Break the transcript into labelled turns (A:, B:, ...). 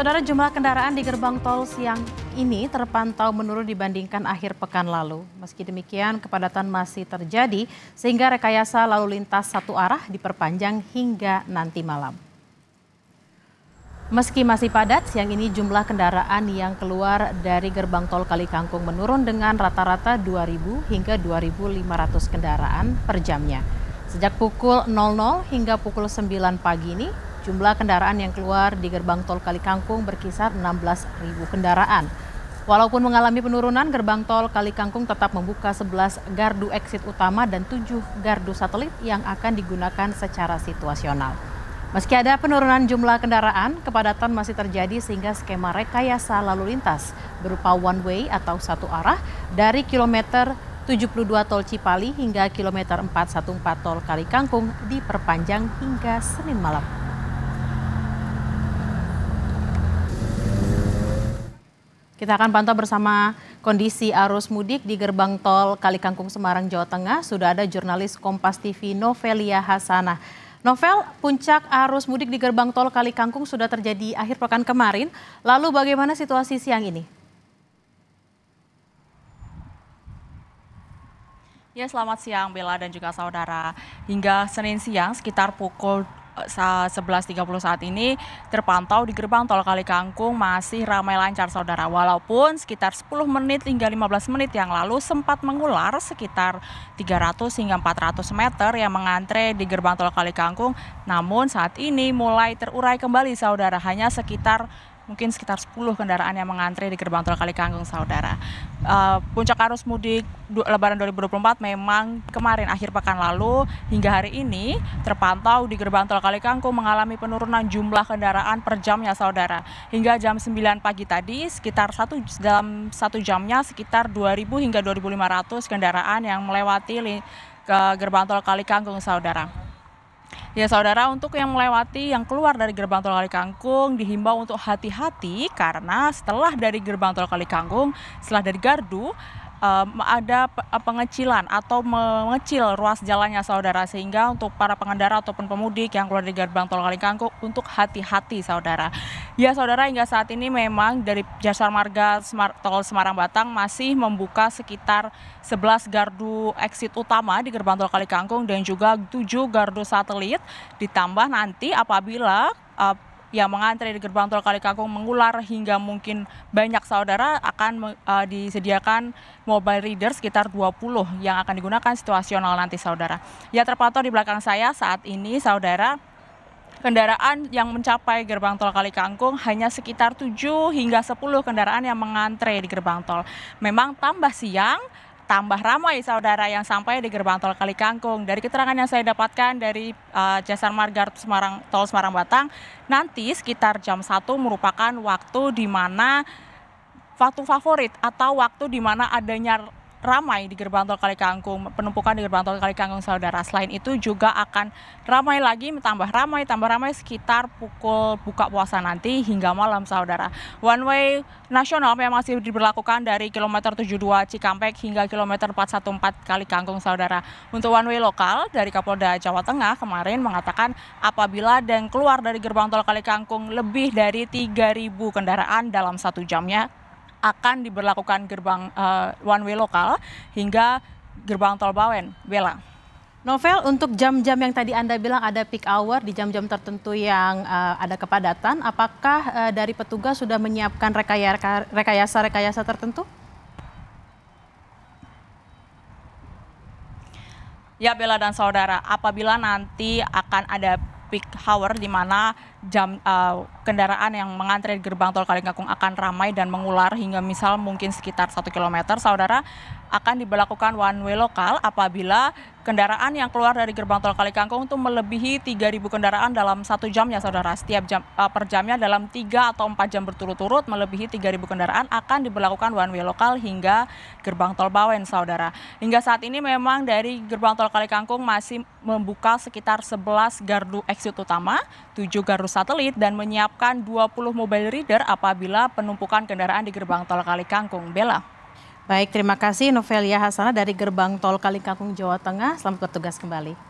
A: Saudara jumlah kendaraan di gerbang tol siang ini terpantau menurun dibandingkan akhir pekan lalu. Meski demikian, kepadatan masih terjadi sehingga rekayasa lalu lintas satu arah diperpanjang hingga nanti malam. Meski masih padat, siang ini jumlah kendaraan yang keluar dari gerbang tol Kali Kangkung menurun dengan rata-rata 2.000 hingga 2.500 kendaraan per jamnya. Sejak pukul 00 hingga pukul 9 pagi ini, Jumlah kendaraan yang keluar di gerbang tol Kalikangkung berkisar 16.000 kendaraan. Walaupun mengalami penurunan, gerbang tol Kalikangkung tetap membuka 11 gardu exit utama dan 7 gardu satelit yang akan digunakan secara situasional. Meski ada penurunan jumlah kendaraan, kepadatan masih terjadi sehingga skema rekayasa lalu lintas berupa one way atau satu arah dari kilometer 72 tol Cipali hingga kilometer 414 tol Kalikangkung diperpanjang hingga Senin malam. Kita akan pantau bersama kondisi arus mudik di gerbang tol Kalikangkung Semarang Jawa Tengah. Sudah ada jurnalis Kompas TV Novelia Hasanah. Novel, puncak arus mudik di gerbang tol Kalikangkung sudah terjadi akhir pekan kemarin. Lalu bagaimana situasi siang ini?
B: Ya, selamat siang Bella dan juga saudara. Hingga Senin siang sekitar pukul 11.30 saat ini terpantau di gerbang tol Kali Kangkung masih ramai lancar saudara. Walaupun sekitar 10 menit hingga 15 menit yang lalu sempat mengular sekitar 300 hingga 400 meter yang mengantre di gerbang tol Kali Kangkung. Namun saat ini mulai terurai kembali saudara hanya sekitar mungkin sekitar 10 kendaraan yang mengantri di gerbang tol Kalikangkung, saudara. Uh, puncak arus mudik du Lebaran 2024 memang kemarin akhir pekan lalu hingga hari ini terpantau di gerbang tol Kalikangkung mengalami penurunan jumlah kendaraan per jamnya, saudara. Hingga jam 9 pagi tadi sekitar satu dalam satu jamnya sekitar 2.000 hingga 2.500 kendaraan yang melewati ke gerbang tol Kalikangkung, saudara. Ya saudara untuk yang melewati yang keluar dari gerbang tol Kalikangkung dihimbau untuk hati-hati karena setelah dari gerbang tol Kalikangkung setelah dari gardu uh, ada eh, pengecilan atau mengecil ruas jalannya saudara sehingga untuk para pengendara ataupun pemudik yang keluar dari gerbang tol Kalikangkung untuk hati-hati saudara. Ya saudara hingga saat ini memang dari Jasa Marga Smart, Tol Semarang Batang masih membuka sekitar 11 gardu exit utama di gerbang tol Kalikangkung dan juga 7 gardu satelit ditambah nanti apabila eh, yang mengantri di gerbang tol Kalikangkung mengular hingga mungkin banyak saudara akan uh, disediakan mobile reader sekitar 20 yang akan digunakan situasional nanti saudara. Ya terpantau di belakang saya saat ini saudara kendaraan yang mencapai gerbang tol Kalikangkung hanya sekitar 7 hingga 10 kendaraan yang mengantre di gerbang tol. Memang tambah siang tambah ramai saudara yang sampai di gerbang tol Kalikangkung. Dari keterangan yang saya dapatkan dari uh, Jasa Marga Semarang Tol Semarang Batang, nanti sekitar jam 1 merupakan waktu di mana waktu favorit atau waktu di mana adanya ramai di gerbang tol Kali Kangkung, penumpukan di gerbang tol Kali Kangkung saudara. Selain itu juga akan ramai lagi, tambah ramai, tambah ramai sekitar pukul buka puasa nanti hingga malam saudara. One way nasional yang masih diberlakukan dari kilometer 72 Cikampek hingga kilometer 414 Kali Kangkung saudara. Untuk one way lokal dari Kapolda Jawa Tengah kemarin mengatakan apabila dan keluar dari gerbang tol Kali Kangkung lebih dari 3.000 kendaraan dalam satu jamnya akan diberlakukan gerbang uh, one way lokal hingga gerbang tol Bawen. Bella.
A: Novel, untuk jam-jam yang tadi Anda bilang ada peak hour di jam-jam tertentu yang uh, ada kepadatan, apakah uh, dari petugas sudah menyiapkan rekayasa-rekayasa tertentu?
B: Ya Bella dan saudara, apabila nanti akan ada peak hour di mana jam uh, kendaraan yang mengantre di gerbang tol Kalikangkung akan ramai dan mengular hingga misal mungkin sekitar 1 km. Saudara akan diberlakukan one way lokal apabila kendaraan yang keluar dari gerbang tol Kalikangkung itu melebihi 3.000 kendaraan dalam satu jamnya saudara. Setiap jam uh, per jamnya dalam 3 atau 4 jam berturut-turut melebihi 3.000 kendaraan akan diberlakukan one way lokal hingga gerbang tol Bawen saudara. Hingga saat ini memang dari gerbang tol Kalikangkung masih membuka sekitar 11 gardu exit utama, 7 gardu satelit dan menyiapkan 20
A: mobile reader apabila penumpukan kendaraan di gerbang tol Kali Kangkung. Bella. Baik, terima kasih Novelia Hasanah dari gerbang tol Kali Kangkung, Jawa Tengah. Selamat bertugas kembali.